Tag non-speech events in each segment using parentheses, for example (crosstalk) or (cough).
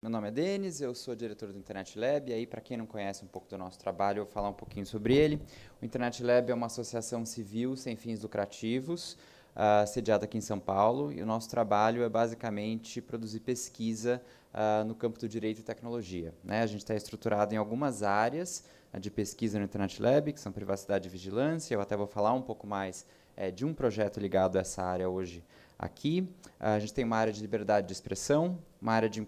Meu nome é Denis, eu sou diretor do Internet Lab, e aí para quem não conhece um pouco do nosso trabalho, eu vou falar um pouquinho sobre ele. O Internet Lab é uma associação civil sem fins lucrativos, uh, sediada aqui em São Paulo, e o nosso trabalho é basicamente produzir pesquisa uh, no campo do direito e tecnologia. Né? A gente está estruturado em algumas áreas uh, de pesquisa no Internet Lab, que são privacidade e vigilância, eu até vou falar um pouco mais eh, de um projeto ligado a essa área hoje aqui. Ah, a gente tem uma área de liberdade de expressão, uma área de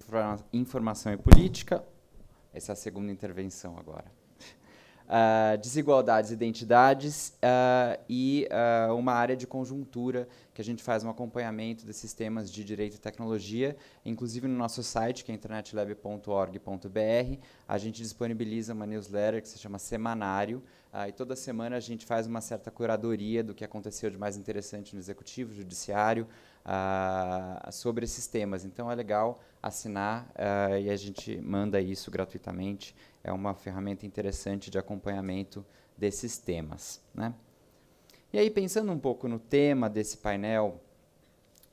informação e política. Essa é a segunda intervenção agora. Uh, (laughs) desigualdades, identidades uh, e uh, uma área de conjuntura que a gente faz um acompanhamento desses temas de direito e tecnologia, inclusive no nosso site, que é internetlab.org.br, a gente disponibiliza uma newsletter que se chama Semanário, e toda semana a gente faz uma certa curadoria do que aconteceu de mais interessante no executivo, judiciário, sobre esses temas. Então é legal assinar uh, e a gente manda isso gratuitamente. É uma ferramenta interessante de acompanhamento desses temas. Né? E aí, pensando um pouco no tema desse painel,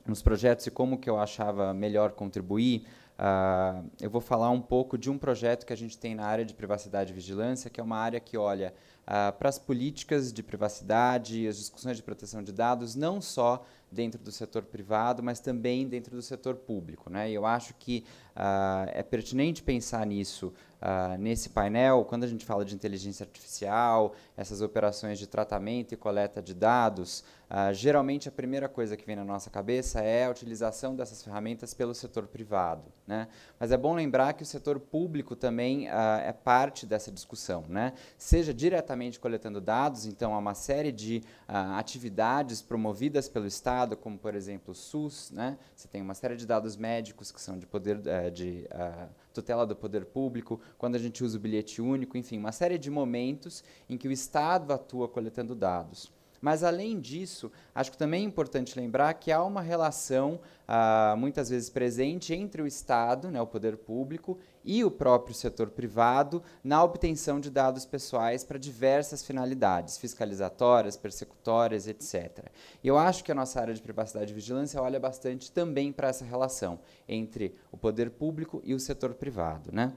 nos projetos e como que eu achava melhor contribuir, uh, eu vou falar um pouco de um projeto que a gente tem na área de privacidade e vigilância, que é uma área que olha uh, para as políticas de privacidade, as discussões de proteção de dados, não só dentro do setor privado, mas também dentro do setor público. Né? E eu acho que uh, é pertinente pensar nisso uh, nesse painel, quando a gente fala de inteligência artificial, essas operações de tratamento e coleta de dados, Uh, geralmente a primeira coisa que vem na nossa cabeça é a utilização dessas ferramentas pelo setor privado, né? Mas é bom lembrar que o setor público também uh, é parte dessa discussão, né? Seja diretamente coletando dados, então há uma série de uh, atividades promovidas pelo Estado, como por exemplo o SUS, né? Você tem uma série de dados médicos que são de poder eh, de tutela do poder público, quando a gente usa o bilhete único, enfim, uma série de momentos em que o Estado atua coletando dados. Mas, além disso, acho que também é importante lembrar que há uma relação, ah, muitas vezes presente, entre o Estado, né, o poder público, e o próprio setor privado na obtenção de dados pessoais para diversas finalidades, fiscalizatórias, persecutórias, etc. E eu acho que a nossa área de privacidade e vigilância olha bastante também para essa relação entre o poder público e o setor privado. Né?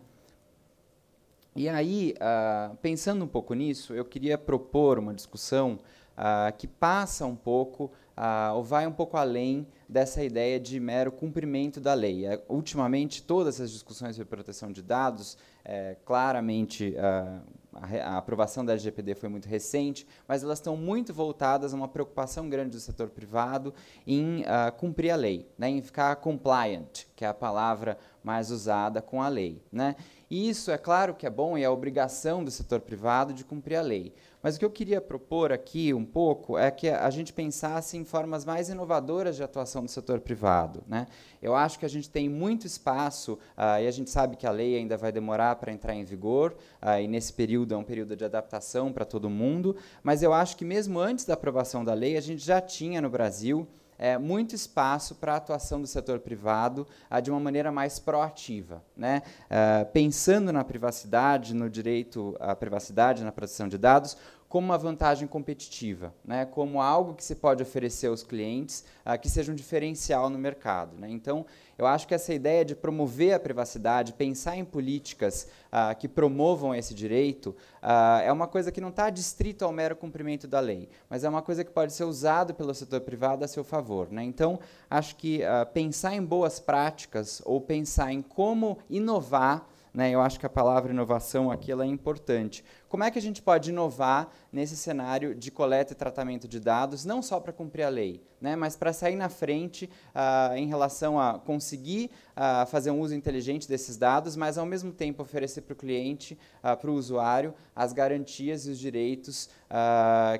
E aí, ah, pensando um pouco nisso, eu queria propor uma discussão ah, que passa um pouco, ah, ou vai um pouco além dessa ideia de mero cumprimento da lei. É, ultimamente, todas essas discussões sobre proteção de dados, é, claramente ah, a, a aprovação da LGPD foi muito recente, mas elas estão muito voltadas a uma preocupação grande do setor privado em cumprir a lei, né, em ficar compliant, que é a palavra mais usada com a lei. Né? E isso é claro que é bom e é obrigação do setor privado de cumprir a lei. Mas o que eu queria propor aqui um pouco é que a gente pensasse em formas mais inovadoras de atuação do setor privado. Né? Eu acho que a gente tem muito espaço, uh, e a gente sabe que a lei ainda vai demorar para entrar em vigor, uh, e nesse período é um período de adaptação para todo mundo, mas eu acho que mesmo antes da aprovação da lei, a gente já tinha no Brasil é, muito espaço para a atuação do setor privado a, ah, de uma maneira mais proativa, né? Uh, pensando na privacidade, no direito à privacidade, na proteção de dados, como uma vantagem competitiva, né, como algo que se pode oferecer aos clientes uh, que seja um diferencial no mercado. Né? Então, eu acho que essa ideia de promover a privacidade, pensar em políticas uh, que promovam esse direito, uh, é uma coisa que não está distrito ao mero cumprimento da lei, mas é uma coisa que pode ser usada pelo setor privado a seu favor. Né? Então, acho que pensar em boas práticas ou pensar em como inovar né? Eu acho que a palavra inovação aqui é importante. Como é que a gente pode inovar nesse cenário de coleta e tratamento de dados, não só para cumprir a lei, né? mas para sair na frente uh, em relação a conseguir uh, fazer um uso inteligente desses dados, mas ao mesmo tempo oferecer para o cliente, uh, ah, para o usuário, as garantias e os direitos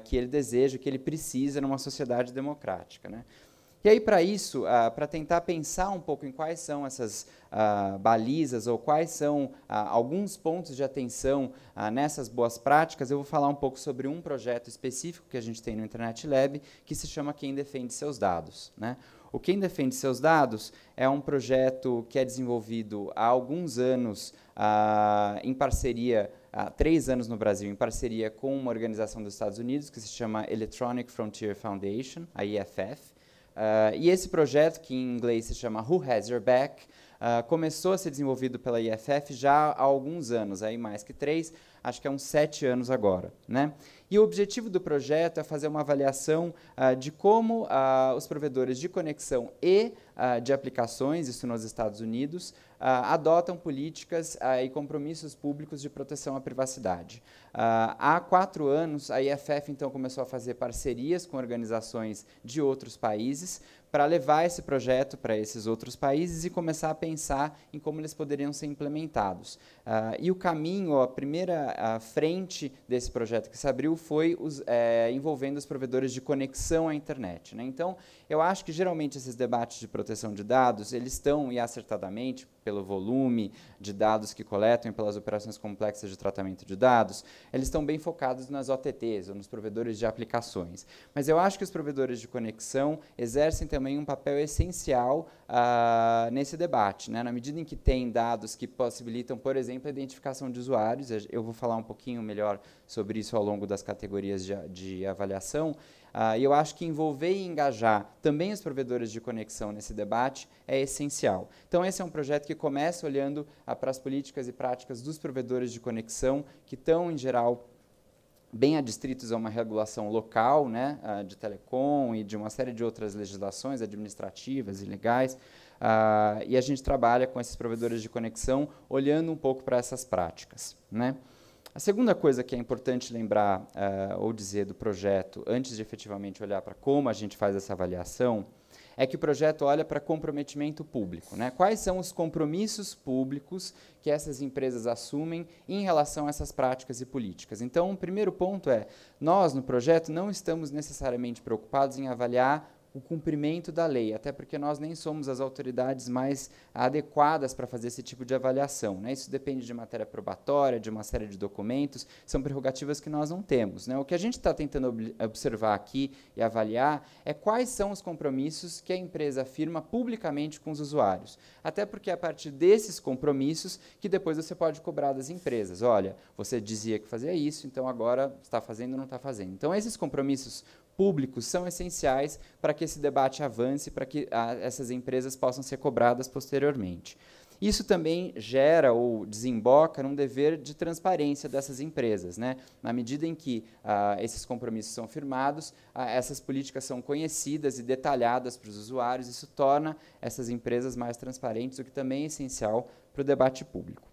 que ele deseja, que ele precisa numa sociedade democrática. Né? E aí, para isso, ah, para tentar pensar um pouco em quais são essas ah, balizas ou quais são ah, alguns pontos de atenção nessas boas práticas, eu vou falar um pouco sobre um projeto específico que a gente tem no Internet Lab, que se chama Quem Defende Seus Dados. Né? O Quem Defende Seus Dados é um projeto que é desenvolvido há alguns anos em parceria há três anos no Brasil, em parceria com uma organização dos Estados Unidos que se chama Electronic Frontier Foundation, a EFF, Uh, e esse projeto, que em inglês se chama Who Has Your Back, uh, começou a ser desenvolvido pela IFF já há alguns anos, aí mais que três, acho que há é uns sete anos agora. Né? E o objetivo do projeto é fazer uma avaliação ah, de como ah, os provedores de conexão e ah, de aplicações, isso nos Estados Unidos, adotam políticas e compromissos públicos de proteção à privacidade. há quatro anos, a IFF então começou a fazer parcerias com organizações de outros países para levar esse projeto para esses outros países e começar a pensar em como eles poderiam ser implementados. e o caminho, a primeira à frente desse projeto que se abriu foi os, é, envolvendo os provedores de conexão à internet. Né? Então, eu acho que geralmente esses debates de proteção de dados, eles estão, e acertadamente, pelo volume de dados que coletam e pelas operações complexas de tratamento de dados, eles estão bem focados nas OTTs, ou nos provedores de aplicações. Mas eu acho que os provedores de conexão exercem também um papel essencial uh, nesse debate, né? na medida em que tem dados que possibilitam, por exemplo, a identificação de usuários, eu vou falar um pouquinho melhor sobre isso ao longo das categorias de, de avaliação. Uh, eu acho que envolver e engajar também os provedores de conexão nesse debate é essencial. Então, esse é um projeto que começa olhando uh, para as políticas e práticas dos provedores de conexão, que estão, em geral, bem adstritos a uma regulação local, né, uh, de telecom e de uma série de outras legislações administrativas e legais. Ah, e a gente trabalha com esses provedores de conexão olhando um pouco para essas práticas. Né? A segunda coisa que é importante lembrar uh, ou dizer do projeto, antes de efetivamente olhar para como a gente faz essa avaliação, é que o projeto olha para comprometimento público. Né? Quais são os compromissos públicos que essas empresas assumem em relação a essas práticas e políticas? Então, o primeiro ponto é: nós, no projeto, não estamos necessariamente preocupados em avaliar o cumprimento da lei, até porque nós nem somos as autoridades mais adequadas para fazer esse tipo de avaliação. Né? Isso depende de matéria probatória, de uma série de documentos, são prerrogativas que nós não temos. Né? O que a gente está tentando observar aqui e avaliar é quais são os compromissos que a empresa firma publicamente com os usuários. Até porque é a partir desses compromissos que depois você pode cobrar das empresas. Olha, você dizia que fazia isso, então agora está fazendo ou não está fazendo. Então, esses compromissos públicos são essenciais para que esse debate avance, para que a, essas empresas possam ser cobradas posteriormente. Isso também gera ou desemboca num dever de transparência dessas empresas. Né? Na medida em que ah, esses compromissos são firmados, ah, essas políticas são conhecidas e detalhadas para os usuários, isso torna essas empresas mais transparentes, o que também é essencial para o debate público.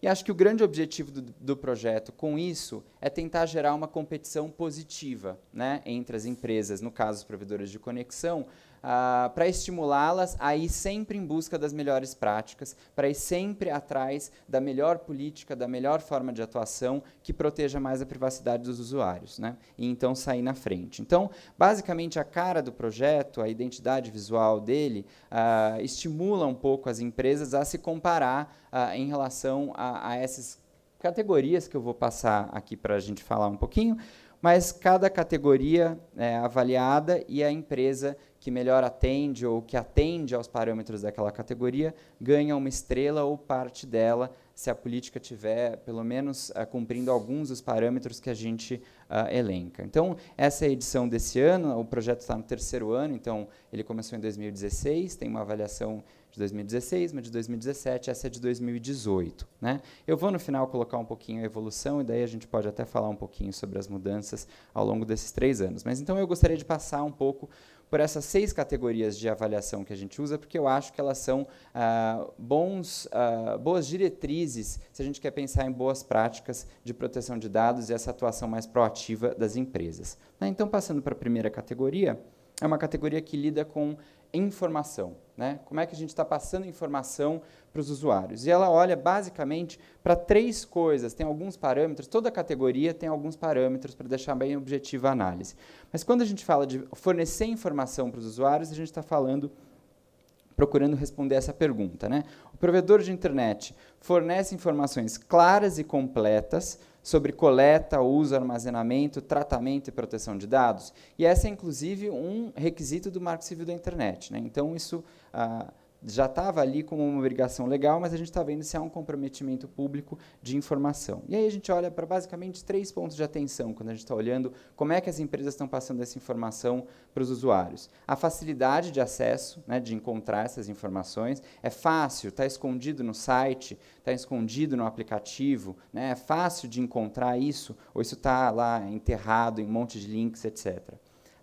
E acho que o grande objetivo do, do, projeto com isso é tentar gerar uma competição positiva né, entre as empresas, no caso, as provedoras de conexão, uh, ah, para estimulá-las a ir sempre em busca das melhores práticas, para ir sempre atrás da melhor política, da melhor forma de atuação que proteja mais a privacidade dos usuários, né? e então sair na frente. Então, basicamente, a cara do projeto, a identidade visual dele, uh, estimula um pouco as empresas a se comparar uh, em relação a, a essas categorias que eu vou passar aqui para a gente falar um pouquinho mas cada categoria é avaliada e a empresa que melhor atende ou que atende aos parâmetros daquela categoria ganha uma estrela ou parte dela se a política tiver, pelo menos, uh, cumprindo alguns dos parâmetros que a gente uh, elenca. Então, essa é a edição desse ano, o projeto está no terceiro ano, então ele começou em 2016, tem uma avaliação de 2016, mas de 2017, essa é de 2018. Né? Eu vou, no final, colocar um pouquinho a evolução, e daí a gente pode até falar um pouquinho sobre as mudanças ao longo desses três anos. Mas, então, eu gostaria de passar um pouco por essas seis categorias de avaliação que a gente usa, porque eu acho que elas são ah, bons, ah, boas diretrizes se a gente quer pensar em boas práticas de proteção de dados e essa atuação mais proativa das empresas. Né? Então, passando para a primeira categoria, é uma categoria que lida com informação. Né? Como é que a gente está passando informação para os usuários? E ela olha basicamente para três coisas, tem alguns parâmetros, toda categoria tem alguns parâmetros para deixar bem objetiva a análise. Mas quando a gente fala de fornecer informação para os usuários, a gente está falando procurando responder essa pergunta. Né? O provedor de internet fornece informações claras e completas sobre coleta, uso, armazenamento, tratamento e proteção de dados. E essa é, inclusive, um requisito do Marco Civil da Internet. Né? Então, isso ah, já estava ali como uma obrigação legal, mas a gente está vendo se há um comprometimento público de informação. E aí a gente olha para basicamente três pontos de atenção quando a gente está olhando como é que as empresas estão passando essa informação para os usuários. A facilidade de acesso, né, de encontrar essas informações, é fácil, está escondido no site, está escondido no aplicativo, né, é fácil de encontrar isso, ou isso está lá enterrado em um monte de links, etc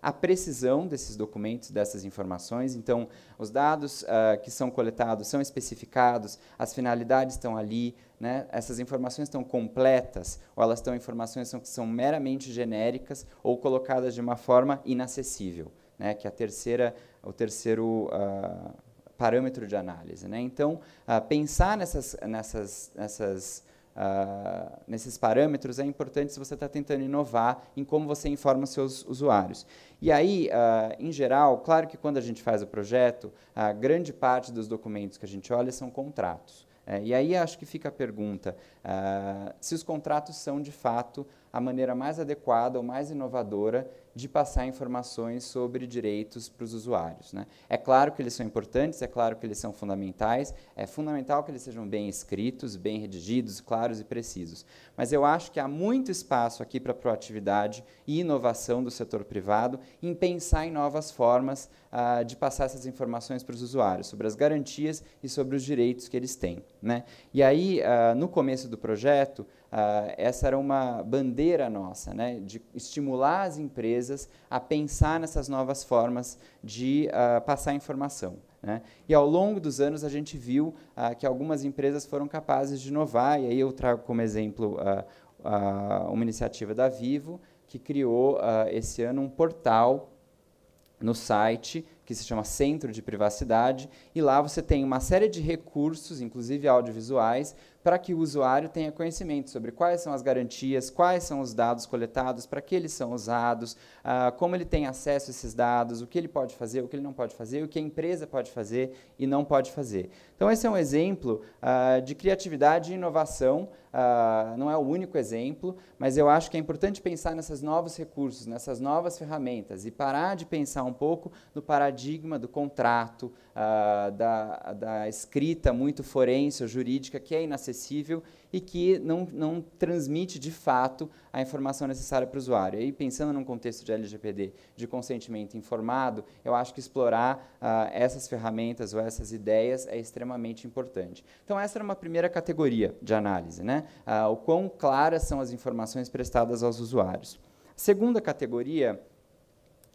a precisão desses documentos, dessas informações. Então, os dados uh, que são coletados são especificados, as finalidades estão ali, né? essas informações estão completas ou elas estão informações que são meramente genéricas ou colocadas de uma forma inacessível, né? que é a terceira, o terceiro uh, parâmetro de análise. Né? Então, uh, pensar nessas, nessas, nessas uh, nesses parâmetros, é importante se você está tentando inovar em como você informa os seus usuários. E aí, uh, em geral, claro que quando a gente faz o projeto, a grande parte dos documentos que a gente olha são contratos. Né? e aí acho que fica a pergunta uh, se os contratos são de fato a maneira mais adequada ou mais inovadora de passar informações sobre direitos para os usuários. Né? É claro que eles são importantes, é claro que eles são fundamentais, é fundamental que eles sejam bem escritos, bem redigidos, claros e precisos. Mas eu acho que há muito espaço aqui para proatividade e inovação do setor privado em pensar em novas formas ah, de passar essas informações para os usuários, sobre as garantias e sobre os direitos que eles têm. Né? E aí, ah, no começo do projeto, Uh, essa era uma bandeira nossa, né, de estimular as empresas a pensar nessas novas formas de uh, passar informação. Né? E ao longo dos anos a gente viu uh, que algumas empresas foram capazes de inovar, e aí eu trago como exemplo uma iniciativa da Vivo, que criou esse ano um portal no site que se chama Centro de Privacidade, e lá você tem uma série de recursos, inclusive audiovisuais, para que o usuário tenha conhecimento sobre quais são as garantias, quais são os dados coletados, para que eles são usados, uh, como ele tem acesso a esses dados, o que ele pode fazer, o que ele não pode fazer, o que a empresa pode fazer e não pode fazer. Então, esse é um exemplo uh, de criatividade e inovação. Uh, não é o único exemplo, mas eu acho que é importante pensar nesses novos recursos, nessas novas ferramentas e parar de pensar um pouco no paradigma do contrato, ah, da, da escrita muito forense ou jurídica que é inacessível e que não, não transmite de fato a informação necessária para o usuário. E pensando num contexto de LGPD, de consentimento informado, eu acho que explorar ah, essas ferramentas ou essas ideias é extremamente importante. Então essa era uma primeira categoria de análise, né? Ah, o quão claras são as informações prestadas aos usuários. Segunda categoria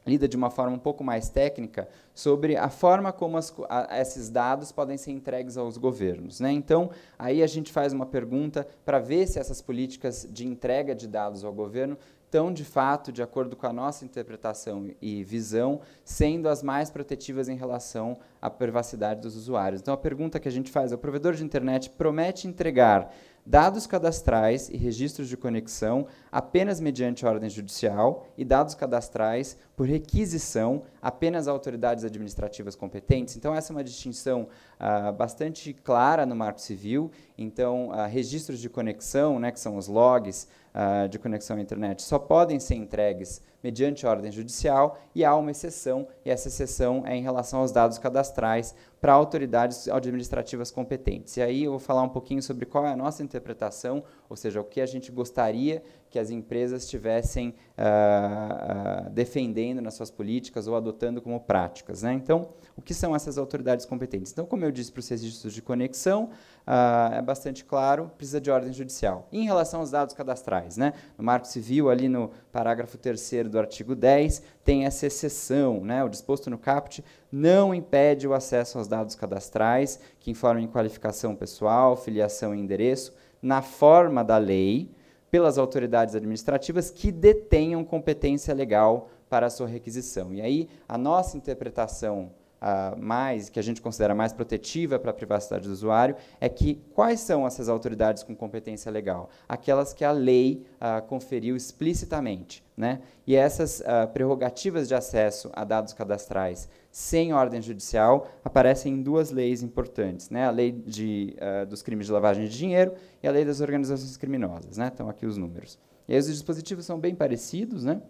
lida de uma forma um pouco mais técnica sobre a forma como as, a, esses dados podem ser entregues aos governos. Né? Então, aí a gente faz uma pergunta para ver se essas políticas de entrega de dados ao governo estão, de fato, de acordo com a nossa interpretação e visão, sendo as mais protetivas em relação à privacidade dos usuários. Então, a pergunta que a gente faz é: o provedor de internet promete entregar dados cadastrais e registros de conexão apenas mediante ordem judicial e dados cadastrais por requisição apenas autoridades administrativas competentes. Então, essa é uma distinção ah, bastante clara no Marco Civil. Então, ah, registros de conexão, né, que são os logs ah, de conexão à internet, só podem ser entregues mediante ordem judicial e há uma exceção, e essa exceção é em relação aos dados cadastrais para autoridades administrativas competentes. E aí eu vou falar um pouquinho sobre qual é a nossa interpretação, ou seja, o que a gente gostaria que as empresas estivessem uh, uh, defendendo nas suas políticas ou adotando como práticas. Né? Então, o que são essas autoridades competentes? Então, como eu disse para os registros de conexão, uh, é bastante claro, precisa de ordem judicial. em relação aos dados cadastrais, né? no Marco Civil, ali no parágrafo 3 do artigo 10, tem essa exceção, né? o disposto no CAPT não impede o acesso aos dados cadastrais que informem qualificação pessoal, filiação e endereço, na forma da lei pelas autoridades administrativas que detenham competência legal para a sua requisição. E aí, a nossa interpretação uh, mais, que a gente considera mais protetiva para a privacidade do usuário, é que quais são essas autoridades com competência legal? Aquelas que a lei uh, conferiu explicitamente. Né? E essas uh, prerrogativas de acesso a dados cadastrais sem ordem judicial aparecem em duas leis importantes, né? a lei de, dos crimes de lavagem de dinheiro e a lei das organizações criminosas. Né? Estão aqui os números. E aí os dispositivos são bem parecidos, né?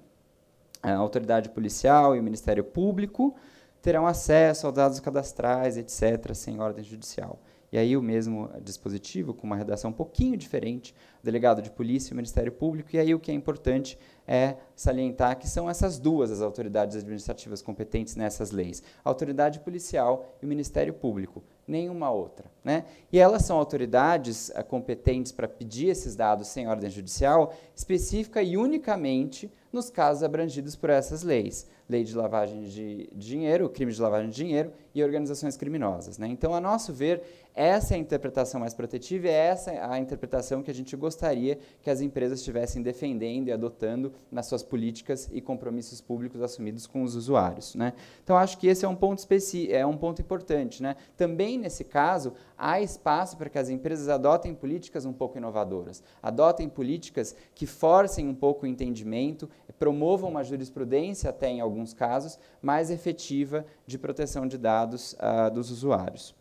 a autoridade policial e o Ministério Público, terão acesso aos dados cadastrais, etc., sem ordem judicial. E aí o mesmo dispositivo, com uma redação um pouquinho diferente, o delegado de polícia e o Ministério Público, e aí o que é importante é salientar que são essas duas as autoridades administrativas competentes nessas leis, a autoridade policial e o Ministério Público, nenhuma outra. Né? E elas são autoridades eh, competentes para pedir esses dados sem ordem judicial, específica e unicamente nos casos abrangidos por essas leis, lei de lavagem de dinheiro, crime de lavagem de dinheiro e organizações criminosas. Né? Então, a nosso ver, essa é a interpretação mais protetiva e essa é a interpretação que a gente gostaria que as empresas estivessem defendendo e adotando nas suas políticas e compromissos públicos assumidos com os usuários. Né? Então, acho que esse é um ponto, especi é um ponto importante. Né? Também, nesse caso, há espaço para que as empresas adotem políticas um pouco inovadoras, adotem políticas que forcem um pouco o entendimento, promovam uma jurisprudência até em alguns casos mais efetiva de proteção de dados uh, dos usuários.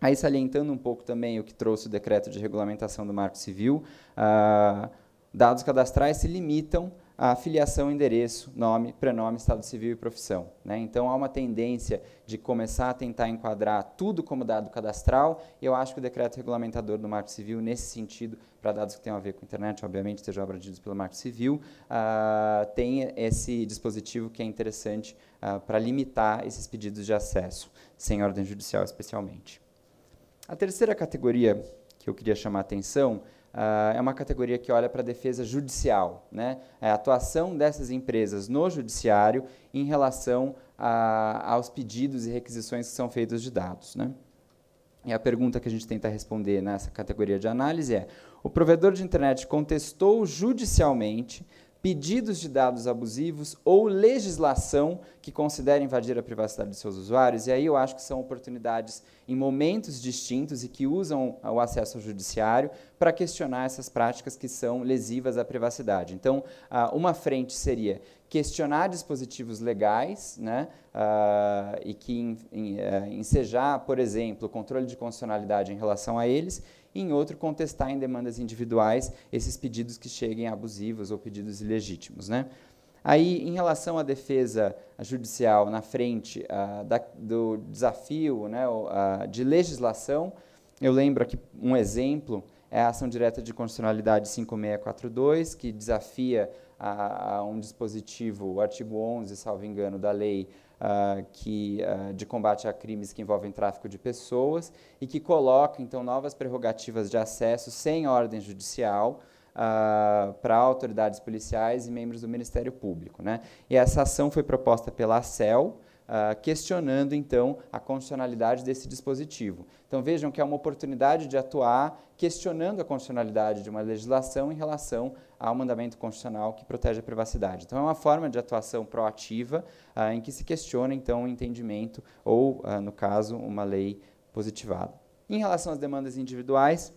Aí, salientando um pouco também o que trouxe o decreto de regulamentação do Marco Civil, ah, dados cadastrais se limitam a filiação, endereço, nome, prenome, estado civil e profissão. Né? Então, há uma tendência de começar a tentar enquadrar tudo como dado cadastral, e eu acho que o decreto regulamentador do Marco Civil, nesse sentido, para dados que tenham a ver com a internet, obviamente, sejam abrangidos pelo Marco Civil, uh, tem esse dispositivo que é interessante uh, para limitar esses pedidos de acesso, sem ordem judicial especialmente. A terceira categoria que eu queria chamar a atenção Uh, é uma categoria que olha para a defesa judicial, né? É a atuação dessas empresas no judiciário em relação a, aos pedidos e requisições que são feitos de dados. Né? E a pergunta que a gente tenta responder nessa categoria de análise é: o provedor de internet contestou judicialmente pedidos de dados abusivos ou legislação que considera invadir a privacidade de seus usuários. E aí eu acho que são oportunidades em momentos distintos e que usam o acesso ao judiciário para questionar essas práticas que são lesivas à privacidade. Então, ah, uma frente seria questionar dispositivos legais né, uh, e que in, in, uh, eh, ensejar, por exemplo, o controle de constitucionalidade em relação a eles, e em outro, contestar em demandas individuais esses pedidos que cheguem abusivos ou pedidos ilegítimos. Né? Aí, em relação à defesa judicial na frente uh, da, do desafio né, ah, de legislação, eu lembro aqui um exemplo, é a ação direta de constitucionalidade 5642, que desafia a, a um dispositivo, o artigo 11, salvo engano, da lei uh, que, uh, de combate a crimes que envolvem tráfico de pessoas e que coloca, então, novas prerrogativas de acesso sem ordem judicial Uh, para autoridades policiais e membros do Ministério Público. Né? E essa ação foi proposta pela CEL, uh, questionando então a constitucionalidade desse dispositivo. Então vejam que é uma oportunidade de atuar questionando a constitucionalidade de uma legislação em relação ao mandamento constitucional que protege a privacidade. Então é uma forma de atuação proativa uh, em que se questiona então o um entendimento ou, uh, no caso, uma lei positivada. Em relação às demandas individuais,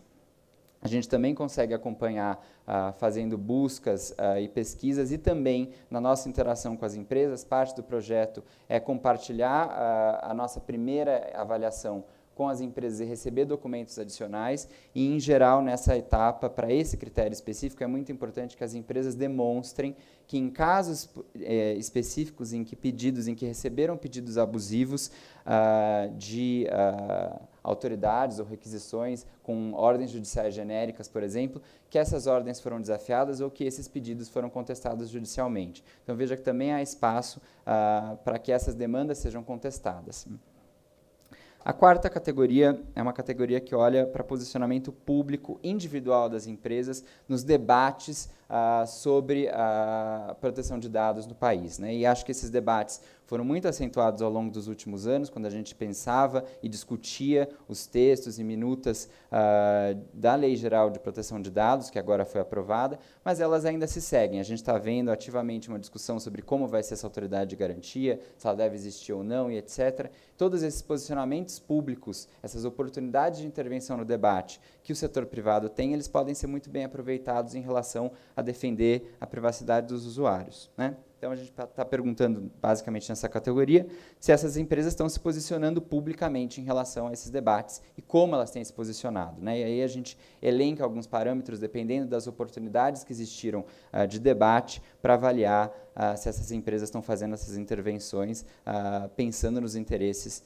a gente também consegue acompanhar ah, fazendo buscas ah, e pesquisas e também na nossa interação com as empresas. Parte do projeto é compartilhar ah, a nossa primeira avaliação com as empresas e receber documentos adicionais. E, em geral, nessa etapa, para esse critério específico, é muito importante que as empresas demonstrem que, em casos eh, específicos em que pedidos, em que receberam pedidos abusivos ah, de ah, autoridades ou requisições com ordens judiciais genéricas, por exemplo, que essas ordens foram desafiadas ou que esses pedidos foram contestados judicialmente. Então, veja que também há espaço ah, para que essas demandas sejam contestadas. A quarta categoria é uma categoria que olha para posicionamento público individual das empresas nos debates ah, sobre a ah, proteção de dados no país. Né? E acho que esses debates foram muito acentuados ao longo dos últimos anos, quando a gente pensava e discutia os textos e minutas uh, da Lei Geral de Proteção de Dados, que agora foi aprovada, mas elas ainda se seguem. A gente está vendo ativamente uma discussão sobre como vai ser essa autoridade de garantia, se ela deve existir ou não e etc. Todos esses posicionamentos públicos, essas oportunidades de intervenção no debate, que o setor privado tem, eles podem ser muito bem aproveitados em relação a defender a privacidade dos usuários. Né? Então, a gente está tá perguntando, basicamente, nessa categoria, se essas empresas estão se posicionando publicamente em relação a esses debates e como elas têm se posicionado. Né? E aí a gente elenca alguns parâmetros, dependendo das oportunidades que existiram uh, de debate, para avaliar uh, se essas empresas estão fazendo essas intervenções, uh, pensando nos interesses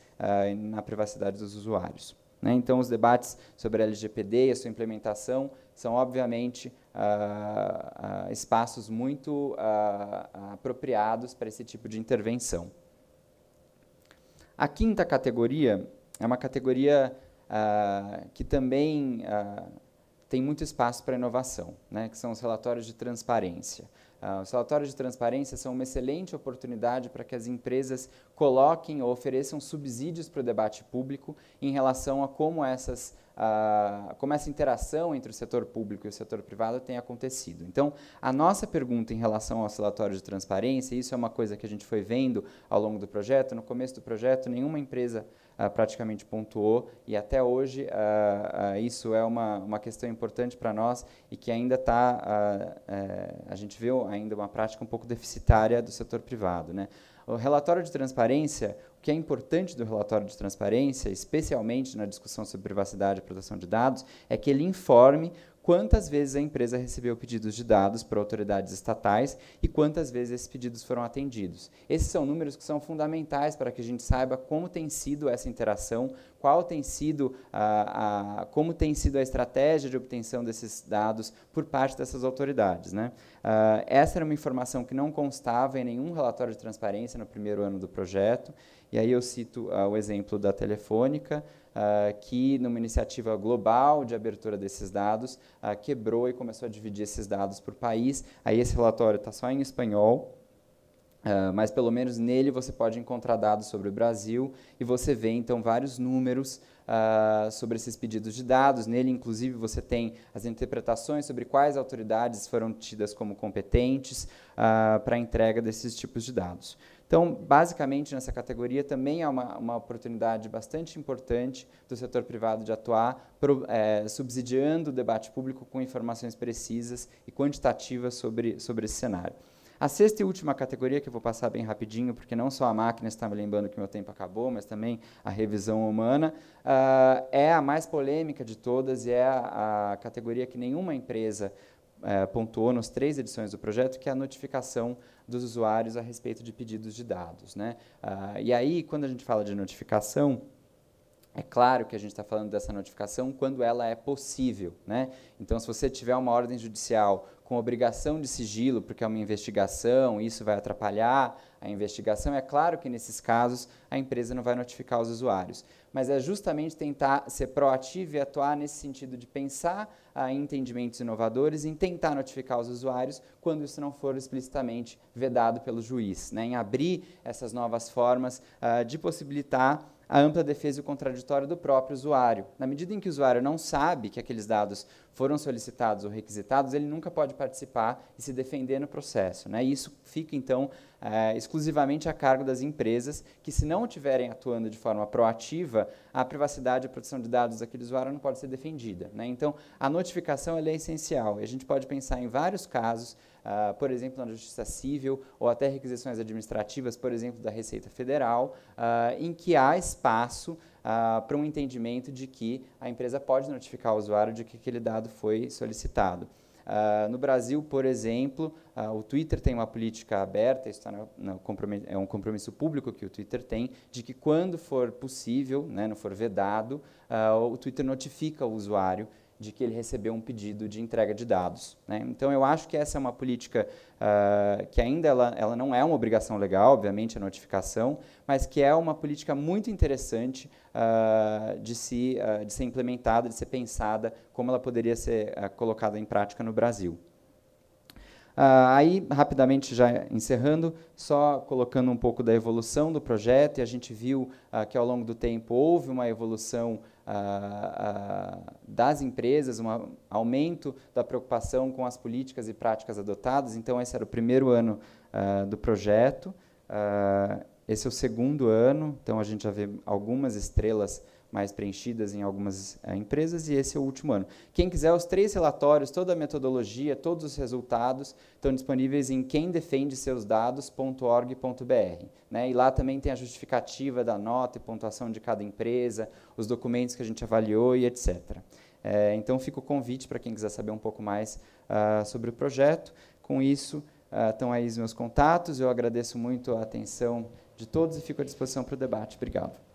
e na privacidade dos usuários. Né? Então, os debates sobre a LGPD e a sua implementação são, obviamente, ah, ah, espaços muito ah, apropriados para esse tipo de intervenção. A quinta categoria é uma categoria que também tem muito espaço para inovação, né? que são os relatórios de transparência. Ah, os relatórios de transparência são uma excelente oportunidade para que as empresas coloquem ou ofereçam subsídios para o debate público em relação a como, essas, ah, como essa interação entre o setor público e o setor privado tem acontecido. Então, a nossa pergunta em relação aos relatórios de transparência, isso é uma coisa que a gente foi vendo ao longo do projeto, no começo do projeto, nenhuma empresa ah, praticamente pontuou, e até hoje ah, ah, isso é uma, uma questão importante para nós e que ainda está, eh, a gente viu ainda uma prática um pouco deficitária do setor privado. Né? O relatório de transparência, o que é importante do relatório de transparência, especialmente na discussão sobre privacidade e proteção de dados, é que ele informe quantas vezes a empresa recebeu pedidos de dados para autoridades estatais e quantas vezes esses pedidos foram atendidos. Esses são números que são fundamentais para que a gente saiba como tem sido essa interação, qual tem sido a, a como tem sido a estratégia de obtenção desses dados por parte dessas autoridades. Né? Uh, essa era uma informação que não constava em nenhum relatório de transparência no primeiro ano do projeto, e aí eu cito uh, o exemplo da Telefônica, uh, que, numa iniciativa global de abertura desses dados, uh, quebrou e começou a dividir esses dados por país. Aí esse relatório está só em espanhol, Uh, mas pelo menos nele você pode encontrar dados sobre o Brasil e você vê então vários números uh, sobre esses pedidos de dados. Nele, inclusive, você tem as interpretações sobre quais autoridades foram tidas como competentes uh, ah, para a entrega desses tipos de dados. Então, basicamente, nessa categoria também é uma, uma oportunidade bastante importante do setor privado de atuar, pro, é, subsidiando o debate público com informações precisas e quantitativas sobre, sobre esse cenário. A sexta e última categoria, que eu vou passar bem rapidinho, porque não só a máquina está me lembrando que meu tempo acabou, mas também a revisão humana, uh, é a mais polêmica de todas e é a, a categoria que nenhuma empresa uh, pontuou nas três edições do projeto, que é a notificação dos usuários a respeito de pedidos de dados. Né? Uh, e aí, quando a gente fala de notificação, é claro que a gente está falando dessa notificação quando ela é possível. Né? Então, se você tiver uma ordem judicial com obrigação de sigilo, porque é uma investigação, isso vai atrapalhar a investigação. É claro que nesses casos a empresa não vai notificar os usuários, mas é justamente tentar ser proativo e atuar nesse sentido de pensar em entendimentos inovadores e tentar notificar os usuários quando isso não for explicitamente vedado pelo juiz, né? em abrir essas novas formas ah, de possibilitar a ampla defesa e o contraditório do próprio usuário. Na medida em que o usuário não sabe que aqueles dados foram solicitados ou requisitados, ele nunca pode participar e se defender no processo. Né? isso fica, então, é, exclusivamente a cargo das empresas, que se não estiverem atuando de forma proativa, a privacidade e a proteção de dados daquele usuário não pode ser defendida. Né? Então, a notificação é essencial. E a gente pode pensar em vários casos uh, por exemplo, na Justiça Civil ou até requisições administrativas, por exemplo, da Receita Federal, uh, em que há espaço Uh, para um entendimento de que a empresa pode notificar o usuário de que aquele dado foi solicitado. Uh, no Brasil, por exemplo, uh, o Twitter tem uma política aberta, isso tá no, no é um compromisso público que o Twitter tem, de que quando for possível, né, não for vedado, o Twitter notifica o usuário de que ele recebeu um pedido de entrega de dados. Né? Então, eu acho que essa é uma política uh, que ainda ela, ela não é uma obrigação legal, obviamente, a notificação, mas que é uma política muito interessante uh, de, se, uh, de ser implementada, de ser pensada, como ela poderia ser colocada em prática no Brasil. Ah, aí, rapidamente, já encerrando, só colocando um pouco da evolução do projeto, e a gente viu ah, que ao longo do tempo houve uma evolução ah, das empresas, um aumento da preocupação com as políticas e práticas adotadas. Então, esse era o primeiro ano do projeto. esse é o segundo ano, então a gente já vê algumas estrelas mais preenchidas em algumas eh, empresas, e esse é o último ano. Quem quiser os três relatórios, toda a metodologia, todos os resultados, estão disponíveis em quemdefendeseusdados.org.br, Né? E lá também tem a justificativa da nota e pontuação de cada empresa, os documentos que a gente avaliou e etc. É, eh, então fica o convite para quem quiser saber um pouco mais uh, sobre o projeto. Com isso, uh, estão aí os meus contatos. Eu agradeço muito a atenção de todos e fico à disposição para o debate. Obrigado.